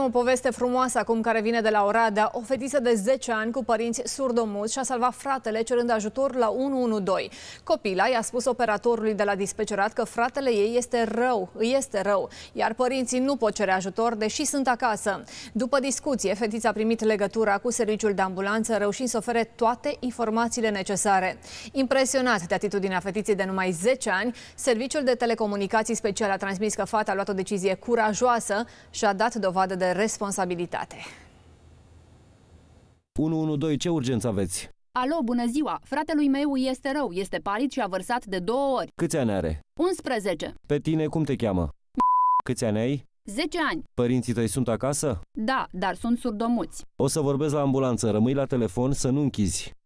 O poveste frumoasă acum care vine de la Oradea. O fetiță de 10 ani cu părinți surdomuți și-a salvat fratele cerând ajutor la 112. Copila i-a spus operatorului de la dispecerat că fratele ei este rău, îi este rău, iar părinții nu pot cere ajutor, deși sunt acasă. După discuție, fetița a primit legătura cu serviciul de ambulanță, reușind să ofere toate informațiile necesare. Impresionat de atitudinea fetiței de numai 10 ani, serviciul de telecomunicații special a transmis că fata a luat o decizie curajoasă și a dat dovadă de de responsabilitate. 112, ce urgență aveți? Alo, bună ziua! Fratelui meu este rău, este palid și a vărsat de două ori. Câți ani are? 11. Pe tine cum te cheamă? Câți ani ai? 10 ani. Părinții tăi sunt acasă? Da, dar sunt surdomuți. O să vorbesc la ambulanță, rămâi la telefon să nu închizi.